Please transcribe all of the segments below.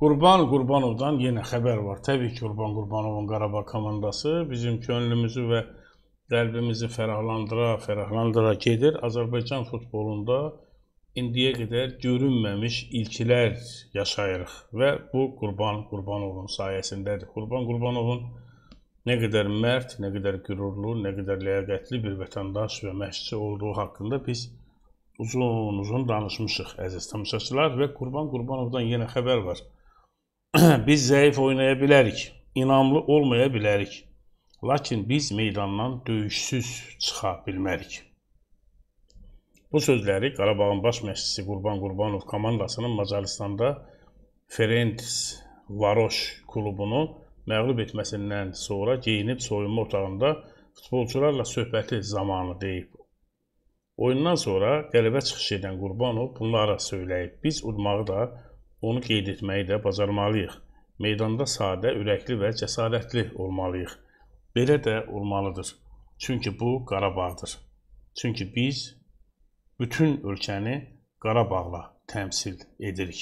Qurban Qurbanovdan yenə xəbər var. Təbii ki, Qurban Qurbanovun Qarabağ komandası bizim könlümüzü və qəlbimizi fərahlandıra, fərahlandıra gedir. Azərbaycan futbolunda indiyə qədər görünməmiş ilkilər yaşayırıq və bu Qurban Qurbanovun sayəsindədir. Qurban Qurbanovun nə qədər mərd, nə qədər qürurlu, nə qədər ləyaqətli bir vətəndaş və məşqçi olduğu haqqında biz uzun-uzun danışmışıq əziz tamaşaçılar və Qurban Qurbanovdan yenə xəbər var. biz zəif oynaya bilərik, inamlı olmaya bilərik. Lakin biz meydandan döyüşsüz çıxa bilmərik. Bu sözləri Qarabağın baş məşqçisi Qurban Qurbanov komandasının Macaristan'da Ferenc Varoş klubunu məğlub etməsindən sonra geyinib soyunma otağında futbolçularla söhbəti zamanı deyib. Oyundan sonra qələbə çıxışı edən Qurbanov bunları söyləyib. Biz udmağı da Onu qeyd etməyi də bacarmalıyıq. Meydanda sadə, ürəkli və cəsarətli olmalıyıq. Belə də olmalıdır. Çünki bu Qarabağdır. Çünki biz bütün ölkəni Qarabağla təmsil edirik.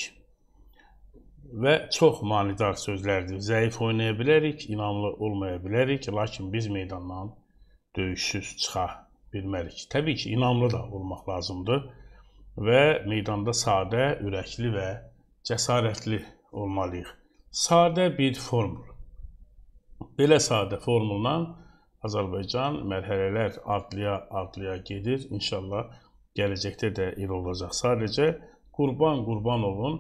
Və çox manidar sözlərdir. Zəif oynaya bilərik, inamlı olmaya bilərik, lakin biz meydandan döyüşsüz çıxa bilmərik. Təbii ki, inamlı da olmaq lazımdır və meydanda sadə, ürəkli və cəsarətli olmalıyıq. Sadə bir formul. Belə sadə formulla Azərbaycan mərhələlər adlıya adlıya gedir. İnşallah gələcəkdə də elə olacaq. Sadəcə Qurban Qurbanovun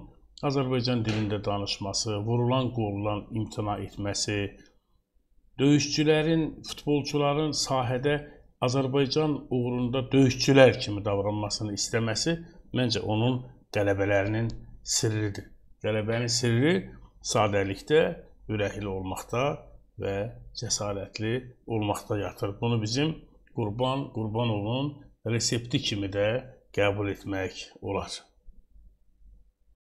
Azərbaycan dilində danışması, vurulan qollan imtina etməsi, döyüşçülərin, futbolçuların sahədə Azərbaycan uğrunda döyüşçülər kimi davranmasını istəməsi məncə onun qələbələrinin sirridir. Qələbənin sirri sadəlikdə, ürəkli olmaqda və cəsarətli olmaqda yatır. Bunu bizim qurban, qurban olun resepti kimi də qəbul etmək olar.